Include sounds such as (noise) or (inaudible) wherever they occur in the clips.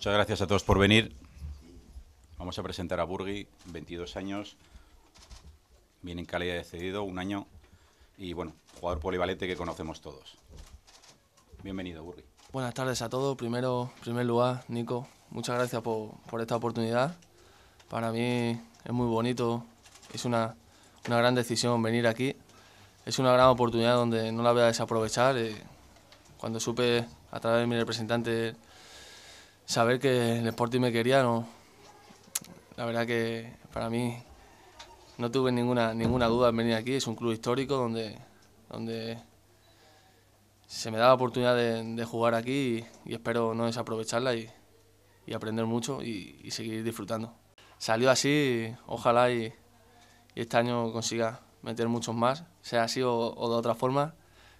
Muchas gracias a todos por venir. Vamos a presentar a Burgi, 22 años, viene en calidad de cedido, un año, y bueno, jugador polivalente que conocemos todos. Bienvenido, Burgi. Buenas tardes a todos. Primero, primer lugar, Nico, muchas gracias por, esta oportunidad. Para mí es muy bonito, es una, gran decisión venir aquí. Es una gran oportunidad donde no la voy a desaprovechar. Eh, cuando supe a través de mi representante saber que el Sporting me quería, no, la verdad que para mí no tuve ninguna, ninguna duda en venir aquí. Es un club histórico donde, donde se me da la oportunidad de, jugar aquí y, espero no desaprovecharla y, aprender mucho y, seguir disfrutando. Salió así, ojalá y, este año consiga meter muchos más, sea así o, o de otra forma.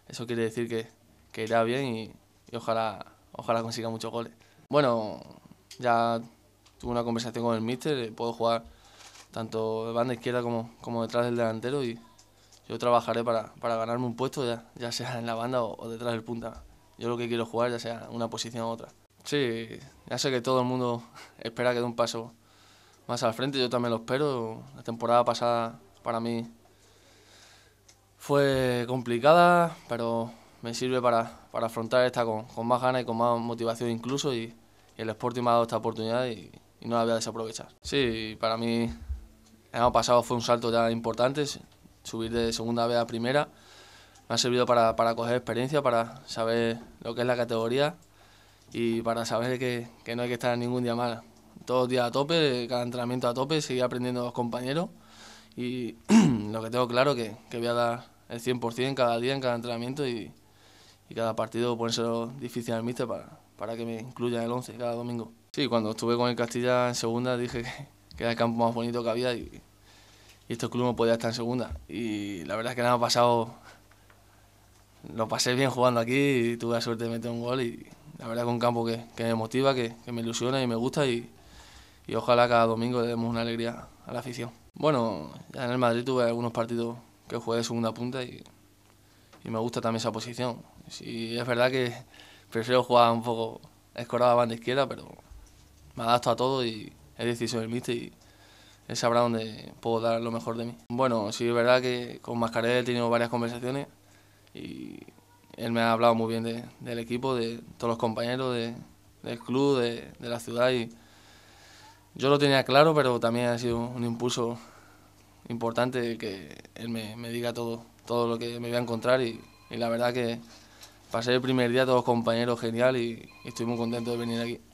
Eso quiere decir que, irá bien y, ojalá, ojalá consiga muchos goles. Bueno, ya tuve una conversación con el míster, eh, puedo jugar tanto de banda izquierda como, como detrás del delantero y yo trabajaré para, ganarme un puesto, ya, sea en la banda o, detrás del punta. Yo lo que quiero jugar ya sea una posición u otra. Sí, ya sé que todo el mundo (laughs) espera que dé un paso más al frente, yo también lo espero. La temporada pasada para mí fue complicada, pero me sirve para, afrontar esta con, con más ganas y con más motivación incluso y, el Sporting me ha dado esta oportunidad y, no la voy a desaprovechar. Sí, para mí el año pasado fue un salto ya importante, subir de segunda vez a primera. Me ha servido para, coger experiencia, para saber lo que es la categoría y para saber que, no hay que estar ningún día mal. Todos días a tope, cada entrenamiento a tope, seguir aprendiendo a los compañeros y (clears throat) lo que tengo claro que, que voy a dar el 100% cada día en cada entrenamiento y, cada partido puede ser difícil al míster para, para que me incluya en el 11 cada domingo. Sí, cuando estuve con el Castilla en segunda dije que era el campo más bonito que había y, estos clubes club no estar en segunda. Y la verdad es que nada, ha pasado, lo pasé bien jugando aquí y tuve la suerte de meter un gol y la verdad es que un campo que, me motiva, que, me ilusiona y me gusta y, y ojalá cada domingo le demos una alegría a la afición. Bueno, ya en el Madrid tuve algunos partidos que jugué de segunda punta y, y me gusta también esa posición. ...y es verdad que prefiero jugar un poco a banda izquierda, pero me adapto a todo y es decisión el míster y él sabrá dónde puedo dar lo mejor de mí. Bueno, sí es verdad que con Mascarell he tenido varias conversaciones y él me ha hablado muy bien de, del equipo, de todos los compañeros, de, del club, de, de, la ciudad y yo lo tenía claro, pero también ha sido un impulso importante que él me, me diga todo, todo lo que me voy a encontrar y la verdad que pasé el primer día todos compañeros genial y estoy muy contento de venir aquí.